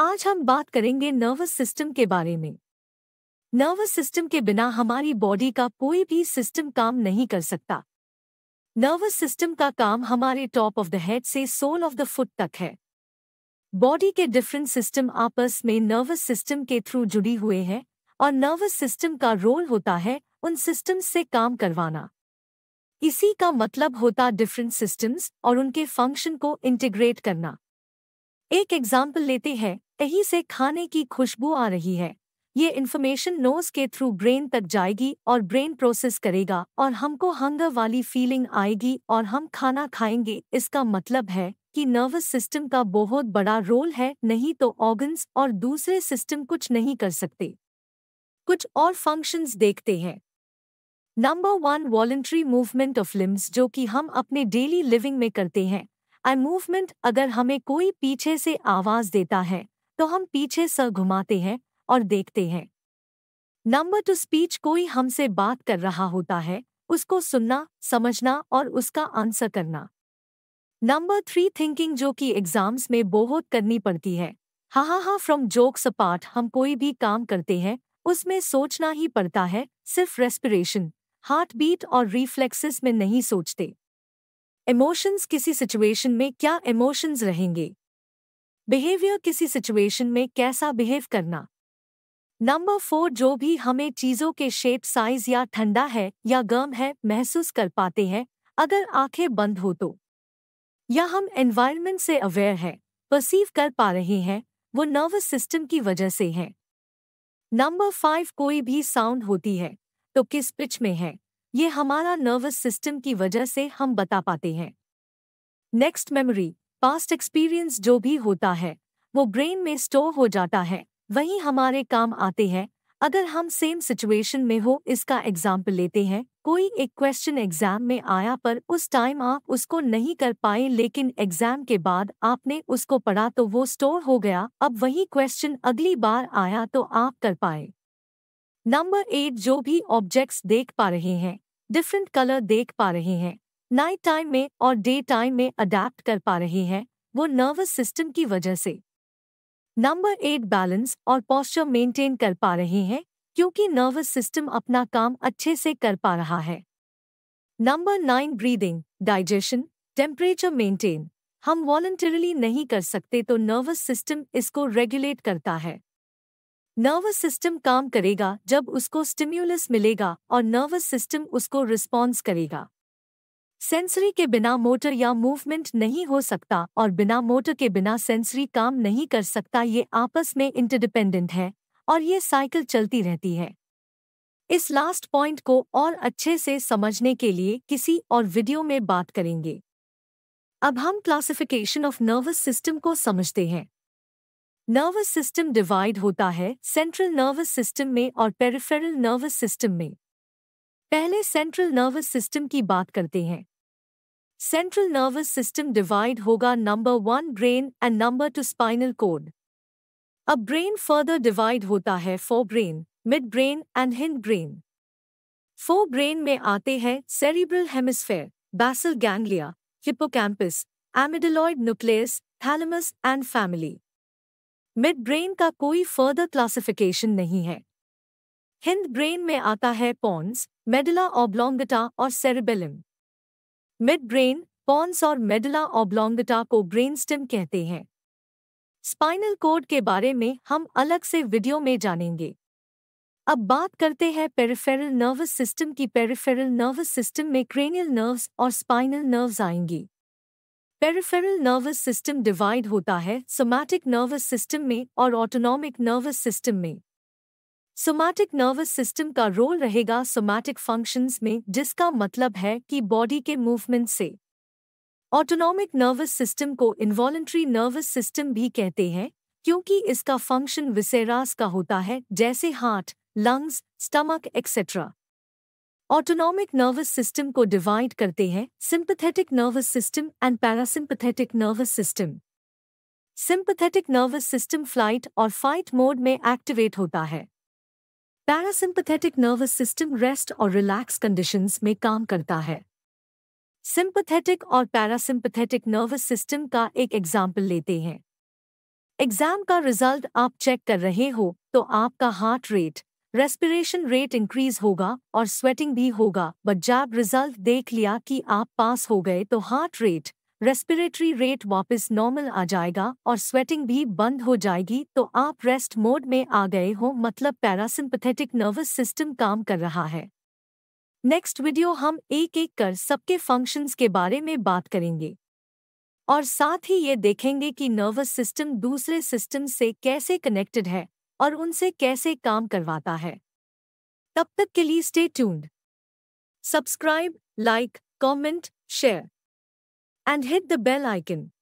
आज हम बात करेंगे नर्वस सिस्टम के बारे में नर्वस सिस्टम के बिना हमारी बॉडी का कोई भी सिस्टम काम नहीं कर सकता नर्वस सिस्टम का काम हमारे टॉप ऑफ द हेड से सोल ऑफ द फुट तक है बॉडी के डिफरेंट सिस्टम आपस में नर्वस सिस्टम के थ्रू जुड़ी हुए हैं और नर्वस सिस्टम का रोल होता है उन सिस्टम से काम करवाना इसी का मतलब होता डिफरेंट सिस्टम्स और उनके फंक्शन को इंटीग्रेट करना एक एग्जाम्पल लेते हैं कहीं से खाने की खुशबू आ रही है ये इन्फॉर्मेशन नोज के थ्रू ब्रेन तक जाएगी और ब्रेन प्रोसेस करेगा और हमको हंगर वाली फीलिंग आएगी और हम खाना खाएंगे इसका मतलब है कि नर्वस सिस्टम का बहुत बड़ा रोल है नहीं तो ऑर्गन्स और दूसरे सिस्टम कुछ नहीं कर सकते कुछ और फंक्शंस देखते हैं number one voluntary movement of limbs जो कि हम अपने डेली लिविंग में करते हैं आई मूवमेंट अगर हमें कोई पीछे से आवाज देता है तो हम पीछे सर घुमाते हैं और देखते हैं नंबर टू स्पीच कोई हमसे बात कर रहा होता है उसको सुनना समझना और उसका आंसर करना नंबर थ्री थिंकिंग जो कि एग्जाम्स में बहुत करनी पड़ती है हा हा हा फ्रॉम जोक्स अपार्ट हम कोई भी काम करते हैं उसमें सोचना ही पड़ता है सिर्फ रेस्पिरेशन हार्ट बीट और रिफ्लेक्सेस में नहीं सोचते इमोशंस किसी सिचुएशन में क्या इमोशंस रहेंगे बिहेवियर किसी सिचुएशन में कैसा बिहेव करना नंबर फोर जो भी हमें चीज़ों के शेप साइज या ठंडा है या गर्म है महसूस कर पाते हैं अगर आंखें बंद हो तो या हम एनवायरनमेंट से अवेयर हैं परसीव कर पा रहे हैं वो नर्वस सिस्टम की वजह से हैं नंबर फाइव कोई भी साउंड होती है तो किस पिच में है ये हमारा नर्वस सिस्टम की वजह से हम बता पाते हैं नेक्स्ट मेमोरी पास्ट एक्सपीरियंस जो भी होता है वो ब्रेन में स्टोर हो जाता है वही हमारे काम आते हैं अगर हम सेम सिचुएशन में हो इसका एग्जाम्पल लेते हैं कोई एक क्वेश्चन एग्जाम में आया पर उस टाइम आप उसको नहीं कर पाए लेकिन एग्जाम के बाद आपने उसको पढ़ा तो वो स्टोर हो गया अब वही क्वेश्चन अगली बार आया तो आप कर पाए नंबर एट जो भी ऑब्जेक्ट्स देख पा रहे हैं डिफरेंट कलर देख पा रहे हैं नाइट टाइम में और डे टाइम में अडेप्ट कर पा रहे हैं वो नर्वस सिस्टम की वजह से नंबर एट बैलेंस और पॉस्चर मेंटेन कर पा रहे हैं क्योंकि नर्वस सिस्टम अपना काम अच्छे से कर पा रहा है number nine breathing digestion temperature maintain हम वॉलंटरली नहीं कर सकते तो नर्वस सिस्टम इसको रेगुलेट करता है नर्वस सिस्टम काम करेगा जब उसको स्टिम्यूलस मिलेगा और नर्वस सिस्टम उसको रिस्पॉन्स करेगा सेंसरी के बिना मोटर या मूवमेंट नहीं हो सकता और बिना मोटर के बिना सेंसरी काम नहीं कर सकता ये आपस में इंटरडिपेंडेंट है और ये साइकिल चलती रहती है इस लास्ट पॉइंट को और अच्छे से समझने के लिए किसी और वीडियो में बात करेंगे अब हम क्लासिफिकेशन ऑफ नर्वस सिस्टम को समझते हैं नर्वस सिस्टम डिवाइड होता है सेंट्रल नर्वस सिस्टम में और पेरिफेरल नर्वस सिस्टम में पहले सेंट्रल नर्वस सिस्टम की बात करते हैं सेंट्रल नर्वस सिस्टम डिवाइड होगा number one brain and number two spinal cord अब ब्रेन फर्दर डिवाइड होता है fore brain mid brain and hind brain fore brain में आते हैं cerebral hemisphere basal ganglia hippocampus amygdaloid nucleus thalamus and family mid brain का कोई further classification नहीं है हिंद ब्रेन में आता है पॉन्स मेडुला ऑब्लोंगटा और सेरेबेलम मिड ब्रेन पॉन्स और मेडुला ऑब्लोंगटा को स्टिम कहते हैं स्पाइनल कोड के बारे में हम अलग से वीडियो में जानेंगे अब बात करते हैं पेरिफेरल नर्वस सिस्टम की पेरिफेरल नर्वस सिस्टम में क्रेनियल नर्व्स और स्पाइनल नर्व्स आएंगी पेरिफेरल नर्वस सिस्टम डिवाइड होता है सोमैटिक नर्वस सिस्टम में और ऑटोनॉमिक नर्वस सिस्टम में सोमैटिक नर्वस सिस्टम का रोल रहेगा सोमैटिक फंक्शंस में जिसका मतलब है कि बॉडी के मूवमेंट से ऑटोनॉमिक नर्वस सिस्टम को इन्वॉलेंट्री नर्वस सिस्टम भी कहते हैं क्योंकि इसका फंक्शन विसेरास का होता है जैसे heart lungs stomach etcetera autonomic nervous system को डिवाइड करते हैं sympathetic nervous system and parasympathetic nervous system sympathetic nervous system flight और फाइट मोड में एक्टिवेट होता है पैरासिम्पथेटिक नर्वस सिस्टम रेस्ट और रिलैक्स कंडीशंस में काम करता है सिंपथेटिक और पैरासिम्पथेटिक नर्वस सिस्टम का एक एग्जाम्पल लेते हैं एग्जाम का रिजल्ट आप चेक कर रहे हो तो आपका heart rate respiration rate increase होगा और स्वेटिंग भी होगा बट जब रिजल्ट देख लिया कि आप पास हो गए तो हार्ट रेट रेस्पिरेटरी रेट वापस नॉर्मल आ जाएगा और स्वेटिंग भी बंद हो जाएगी तो आप रेस्ट मोड में आ गए हो मतलब पैरासिम्पथेटिक नर्वस सिस्टम काम कर रहा है नेक्स्ट वीडियो हम एक एक कर सबके फंक्शंस के बारे में बात करेंगे और साथ ही ये देखेंगे कि नर्वस सिस्टम दूसरे सिस्टम से कैसे कनेक्टेड है और उनसे कैसे काम करवाता है तब तक के लिए stay tuned subscribe like comment share and hit the bell icon